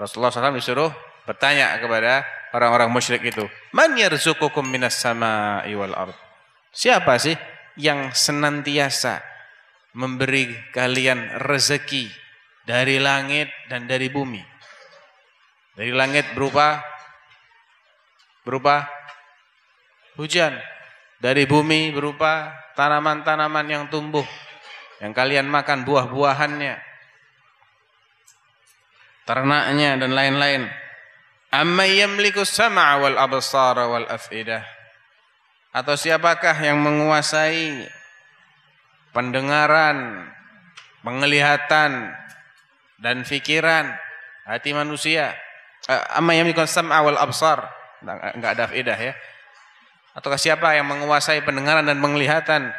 Rasulullah SAW disuruh bertanya kepada orang-orang musyrik itu, "Man yarzuqukum minas sama'i wal ard?" Siapa sih yang senantiasa memberi kalian rezeki dari langit dan dari bumi? Dari langit berupa berupa hujan, dari bumi berupa tanaman-tanaman yang tumbuh, yang kalian makan buah-buahannya, ternaknya dan lain-lain. Amma yamliku sam'a wal absara wal af'idah. Atau siapakah yang menguasai pendengaran, penglihatan dan fikiran hati manusia? Eh, amma yamliku sam'a wal absar. Enggak ada af'idah ya. Atau siapa yang menguasai pendengaran dan penglihatan?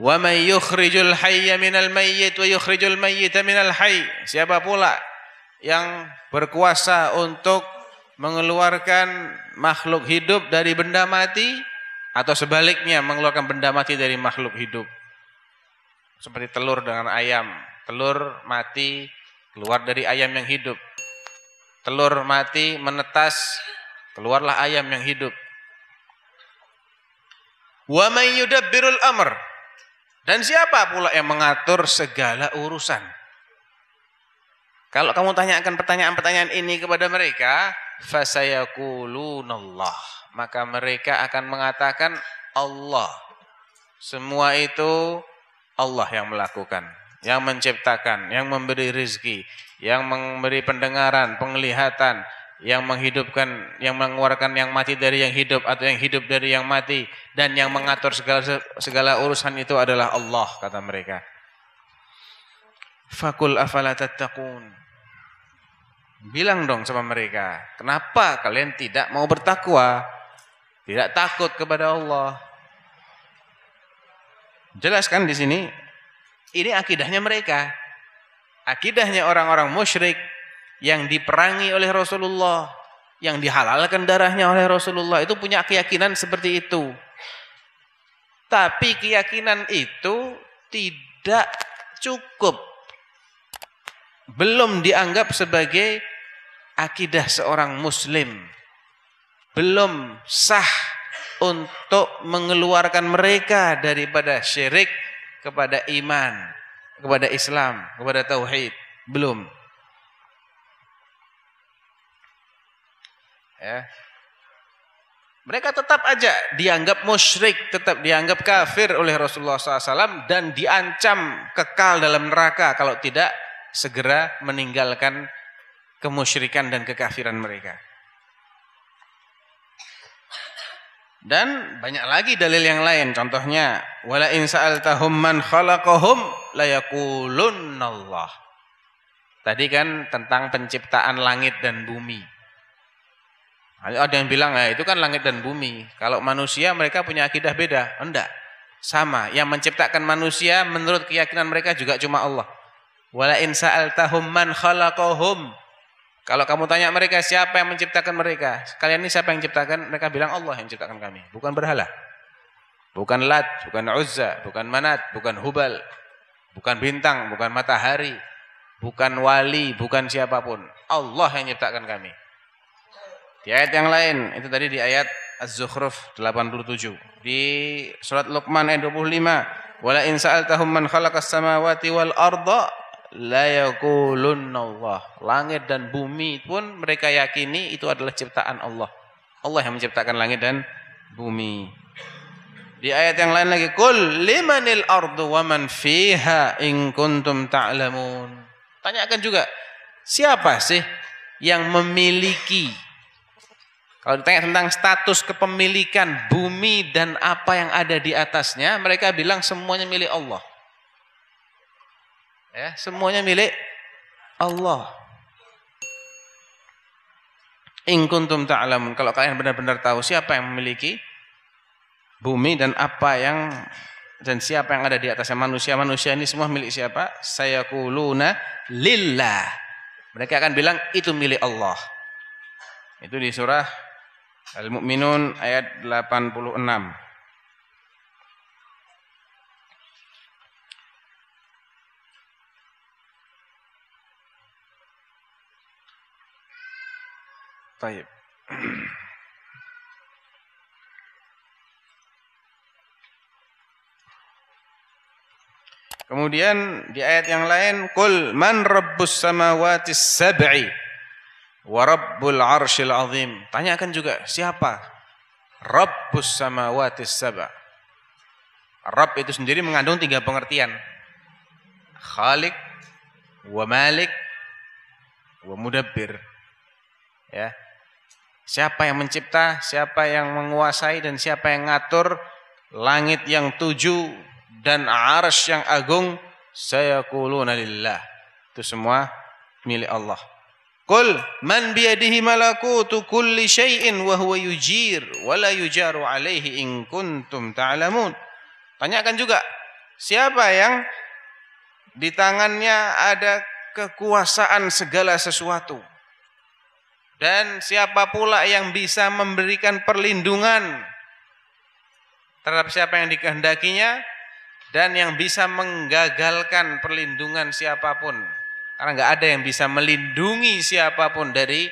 Wa may yukhrijul hayya minal mayyit wa yukhrijul mayyita minal hayy. Siapa pula yang berkuasa untuk mengeluarkan makhluk hidup dari benda mati atau sebaliknya mengeluarkan benda mati dari makhluk hidup. Seperti telur dengan ayam, telur mati keluar dari ayam yang hidup. Telur mati menetas, keluarlah ayam yang hidup. Wa may amr. Dan siapa pula yang mengatur segala urusan? Kalau kamu tanyakan pertanyaan-pertanyaan ini kepada mereka, fasayakulunallah. Maka mereka akan mengatakan Allah. Semua itu Allah yang melakukan, yang menciptakan, yang memberi rizki, yang memberi pendengaran, penglihatan, yang menghidupkan, yang mengeluarkan yang mati dari yang hidup atau yang hidup dari yang mati dan yang mengatur segala segala urusan itu adalah Allah kata mereka. Fakul afala tattaqun. Bilang dong sama mereka, kenapa kalian tidak mau bertakwa? Tidak takut kepada Allah. Jelaskan di sini, ini akidahnya mereka. Akidahnya orang-orang musyrik yang diperangi oleh Rasulullah, yang dihalalkan darahnya oleh Rasulullah itu punya keyakinan seperti itu. Tapi keyakinan itu tidak cukup belum dianggap sebagai akidah seorang muslim belum sah untuk mengeluarkan mereka daripada syirik kepada iman, kepada Islam, kepada tauhid. Belum. Ya. Mereka tetap aja dianggap musyrik, tetap dianggap kafir oleh Rasulullah SAW dan diancam kekal dalam neraka kalau tidak segera meninggalkan kemusyrikan dan kekafiran mereka. Dan banyak lagi dalil yang lain. Contohnya, wala in sa'altahum man khalaqahum layakulunallah. Tadi kan tentang penciptaan langit dan bumi. Ada yang bilang, ya itu kan langit dan bumi. Kalau manusia mereka punya akidah beda. Oh, enggak. Sama. Yang menciptakan manusia menurut keyakinan mereka juga cuma Allah. Wala in sa'altahum man khalaqahum kalau kamu tanya mereka siapa yang menciptakan mereka? Kalian ini siapa yang ciptakan? Mereka bilang Allah yang menciptakan kami, bukan berhala. Bukan Lat, bukan Uzza, bukan Manat, bukan Hubal, bukan bintang, bukan matahari, bukan wali, bukan siapapun. Allah yang menciptakan kami. Di ayat yang lain, itu tadi di ayat Az-Zukhruf 87. Di surat Luqman ayat 25, "Wala in sa'altahum man khalaqas samawati wal arda Allah. Langit dan bumi pun mereka yakini itu adalah ciptaan Allah. Allah yang menciptakan langit dan bumi. Di ayat yang lain lagi, kul limanil ardu wa man fiha in kuntum ta'lamun." Ta Tanyakan juga, siapa sih yang memiliki kalau ditanya tentang status kepemilikan bumi dan apa yang ada di atasnya, mereka bilang semuanya milik Allah. Ya, semuanya milik Allah. In kuntum ta'lamun. Kalau kalian benar-benar tahu siapa yang memiliki bumi dan apa yang dan siapa yang ada di atasnya manusia manusia ini semua milik siapa saya kuluna lillah mereka akan bilang itu milik Allah itu di surah Al-Mu'minun ayat 86 Taib. Kemudian di ayat yang lain, Kul man rabbus samawati sab'i wa rabbul arshil azim." Tanyakan juga siapa Rabbus samawati sab'a. Rabb itu sendiri mengandung tiga pengertian. Khalik, wa malik, wa mudabbir. Ya. Siapa yang mencipta, siapa yang menguasai dan siapa yang ngatur langit yang tujuh dan arsy yang agung saya kuluna lillah. Itu semua milik Allah. Qul man biyadihi malakutu kulli syai'in wa huwa yujir wa la yujaru alaihi in kuntum ta'lamun. Tanyakan juga siapa yang di tangannya ada kekuasaan segala sesuatu. Dan siapa pula yang bisa memberikan perlindungan terhadap siapa yang dikehendakinya dan yang bisa menggagalkan perlindungan siapapun. Karena nggak ada yang bisa melindungi siapapun dari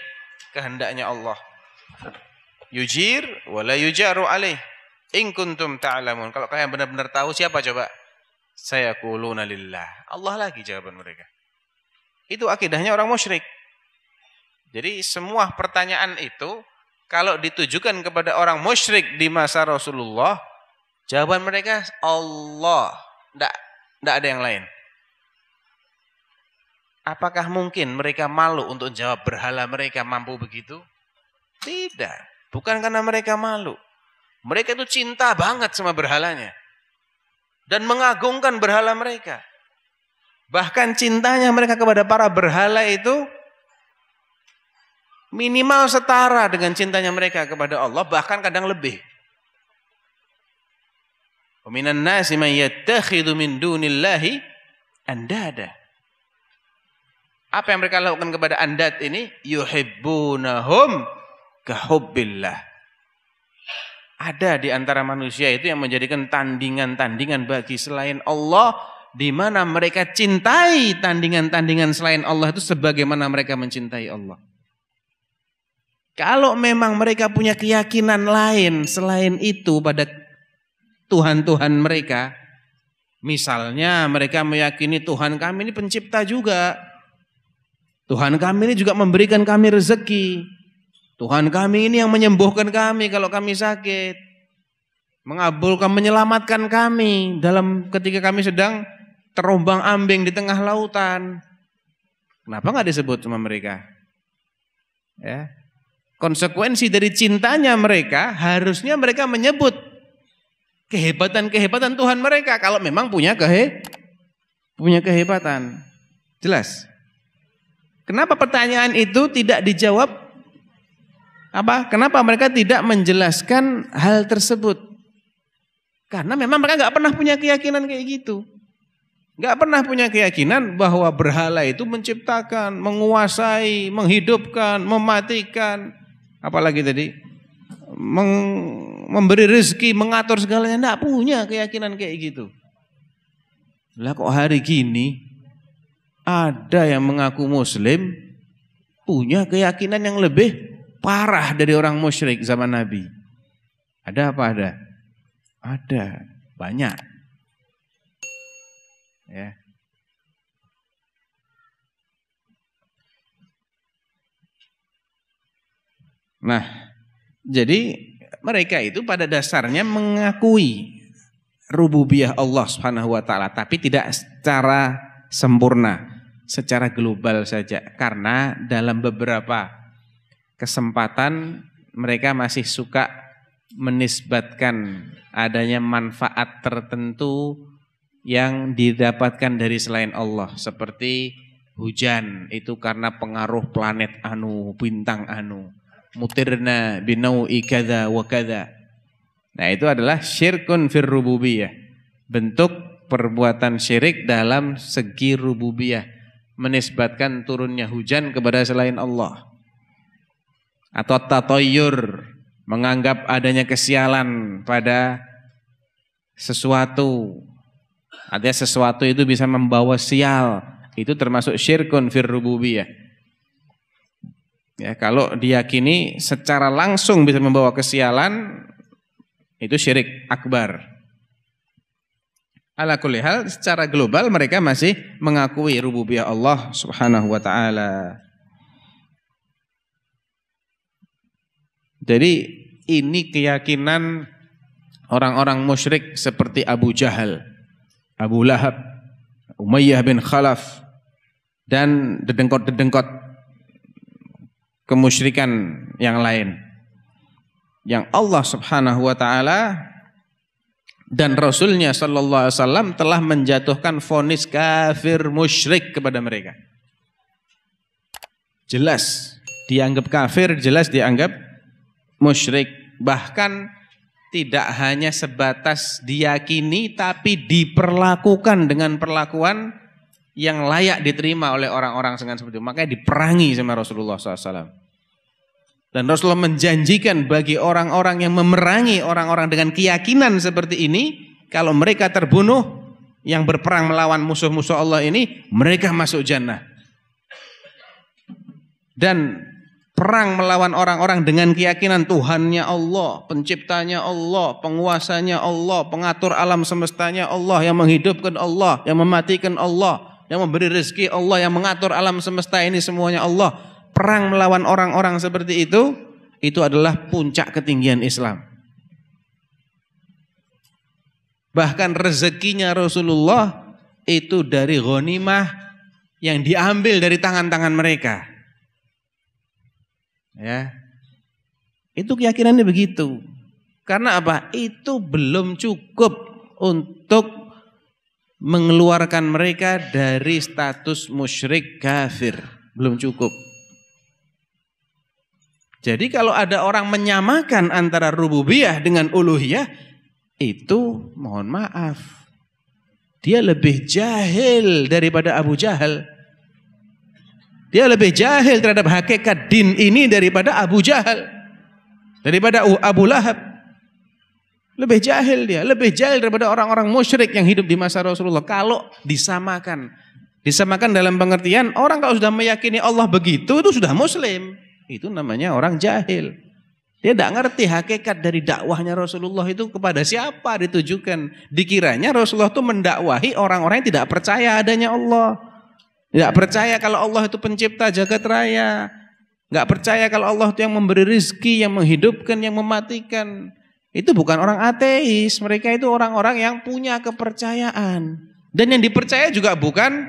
kehendaknya Allah. Yujir wala yujaru alih. In kuntum ta'lamun. Kalau kalian benar-benar tahu siapa coba? Saya kuluna lillah. Allah lagi jawaban mereka. Itu akidahnya orang musyrik. Jadi semua pertanyaan itu kalau ditujukan kepada orang musyrik di masa Rasulullah, jawaban mereka Allah, tidak tidak ada yang lain. Apakah mungkin mereka malu untuk jawab berhala mereka mampu begitu? Tidak, bukan karena mereka malu. Mereka itu cinta banget sama berhalanya. Dan mengagungkan berhala mereka. Bahkan cintanya mereka kepada para berhala itu Minimal setara dengan cintanya mereka kepada Allah, bahkan kadang lebih. nasi man dunillahi andada. Apa yang mereka lakukan kepada andad ini? Yuhibbunahum kahubbillah. Ada di antara manusia itu yang menjadikan tandingan-tandingan bagi selain Allah di mana mereka cintai tandingan-tandingan selain Allah itu sebagaimana mereka mencintai Allah. Kalau memang mereka punya keyakinan lain selain itu pada Tuhan-Tuhan mereka, misalnya mereka meyakini Tuhan kami ini pencipta juga. Tuhan kami ini juga memberikan kami rezeki. Tuhan kami ini yang menyembuhkan kami kalau kami sakit. Mengabulkan, menyelamatkan kami dalam ketika kami sedang terombang ambing di tengah lautan. Kenapa nggak disebut sama mereka? Ya, Konsekuensi dari cintanya mereka harusnya mereka menyebut kehebatan-kehebatan Tuhan mereka kalau memang punya kehe punya kehebatan. Jelas? Kenapa pertanyaan itu tidak dijawab? Apa? Kenapa mereka tidak menjelaskan hal tersebut? Karena memang mereka nggak pernah punya keyakinan kayak gitu. Nggak pernah punya keyakinan bahwa berhala itu menciptakan, menguasai, menghidupkan, mematikan apalagi tadi Meng, memberi rezeki, mengatur segalanya enggak punya keyakinan kayak gitu. Lah kok hari gini ada yang mengaku muslim punya keyakinan yang lebih parah dari orang musyrik zaman Nabi. Ada apa ada? Ada, banyak. Ya. Nah, jadi mereka itu pada dasarnya mengakui rububiyah Allah Subhanahu wa taala tapi tidak secara sempurna, secara global saja karena dalam beberapa kesempatan mereka masih suka menisbatkan adanya manfaat tertentu yang didapatkan dari selain Allah seperti hujan itu karena pengaruh planet anu, bintang anu mutirna binau'i kada wa Nah itu adalah syirkun fir rububiyah. Bentuk perbuatan syirik dalam segi rububiyah. Menisbatkan turunnya hujan kepada selain Allah. Atau tatoyur. Menganggap adanya kesialan pada sesuatu. Artinya sesuatu itu bisa membawa sial. Itu termasuk syirkun fir rububiyah Ya, kalau diyakini secara langsung bisa membawa kesialan itu syirik akbar. Ala kulli hal secara global mereka masih mengakui rububiyah Allah Subhanahu wa taala. Jadi ini keyakinan orang-orang musyrik seperti Abu Jahal, Abu Lahab, Umayyah bin Khalaf dan dedengkot-dedengkot kemusyrikan yang lain yang Allah Subhanahu wa taala dan Rasulnya sallallahu Alaihi Wasallam telah menjatuhkan fonis kafir musyrik kepada mereka. Jelas dianggap kafir, jelas dianggap musyrik. Bahkan tidak hanya sebatas diyakini tapi diperlakukan dengan perlakuan yang layak diterima oleh orang-orang dengan seperti itu. Makanya diperangi sama Rasulullah SAW. Dan Rasulullah menjanjikan bagi orang-orang yang memerangi orang-orang dengan keyakinan seperti ini, kalau mereka terbunuh, yang berperang melawan musuh-musuh Allah ini, mereka masuk jannah. Dan perang melawan orang-orang dengan keyakinan Tuhannya Allah, penciptanya Allah, penguasanya Allah, pengatur alam semestanya Allah, yang menghidupkan Allah, yang mematikan Allah, yang memberi rezeki, Allah yang mengatur alam semesta ini semuanya Allah. Perang melawan orang-orang seperti itu, itu adalah puncak ketinggian Islam. Bahkan rezekinya Rasulullah itu dari ghanimah yang diambil dari tangan-tangan mereka. Ya. Itu keyakinannya begitu. Karena apa? Itu belum cukup untuk mengeluarkan mereka dari status musyrik kafir. Belum cukup. Jadi kalau ada orang menyamakan antara rububiyah dengan uluhiyah, itu mohon maaf. Dia lebih jahil daripada Abu Jahal. Dia lebih jahil terhadap hakikat din ini daripada Abu Jahal. Daripada Abu Lahab. Lebih jahil dia, lebih jahil daripada orang-orang musyrik yang hidup di masa Rasulullah. Kalau disamakan, disamakan dalam pengertian orang kalau sudah meyakini Allah begitu itu sudah muslim. Itu namanya orang jahil. Dia tidak ngerti hakikat dari dakwahnya Rasulullah itu kepada siapa ditujukan. Dikiranya Rasulullah itu mendakwahi orang-orang yang tidak percaya adanya Allah. Tidak percaya kalau Allah itu pencipta jagat raya. Tidak percaya kalau Allah itu yang memberi rizki, yang menghidupkan, yang mematikan. Itu bukan orang ateis, mereka itu orang-orang yang punya kepercayaan. Dan yang dipercaya juga bukan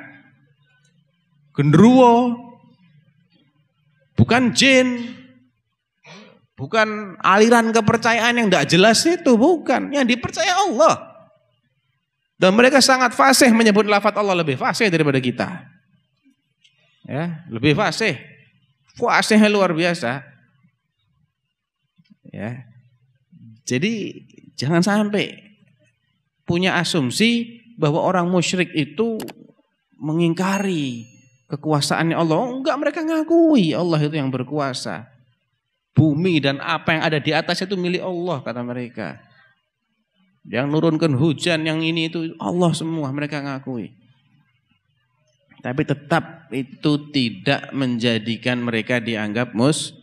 genderuwo, bukan jin, bukan aliran kepercayaan yang tidak jelas itu, bukan. Yang dipercaya Allah. Dan mereka sangat fasih menyebut lafat Allah lebih fasih daripada kita. Ya, lebih fasih. Fasihnya luar biasa. Ya. Jadi jangan sampai punya asumsi bahwa orang musyrik itu mengingkari kekuasaannya Allah. Enggak mereka ngakui Allah itu yang berkuasa. Bumi dan apa yang ada di atas itu milik Allah kata mereka. Yang nurunkan hujan yang ini itu Allah semua mereka ngakui. Tapi tetap itu tidak menjadikan mereka dianggap mus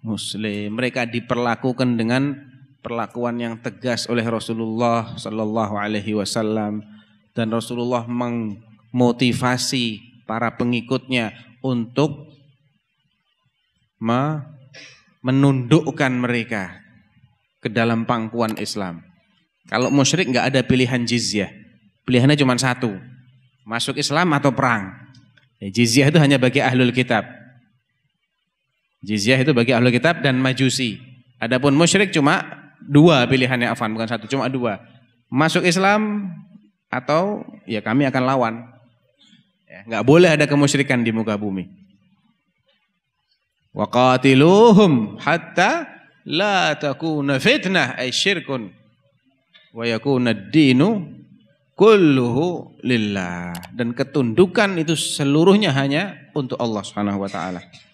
muslim. Mereka diperlakukan dengan perlakuan yang tegas oleh Rasulullah Shallallahu Alaihi Wasallam dan Rasulullah mengmotivasi para pengikutnya untuk menundukkan mereka ke dalam pangkuan Islam. Kalau musyrik nggak ada pilihan jizyah, pilihannya cuma satu, masuk Islam atau perang. Ya, jizyah itu hanya bagi ahlul kitab. Jizyah itu bagi ahlul kitab dan majusi. Adapun musyrik cuma Dua pilihannya Afan, bukan satu, cuma dua. Masuk Islam atau ya kami akan lawan. Ya, nggak boleh ada kemusyrikan di muka bumi. Waqatiluhum hatta la takuna fitnah ay syirkun wa yakuna dinu kulluhu lillah dan ketundukan itu seluruhnya hanya untuk Allah Subhanahu wa taala.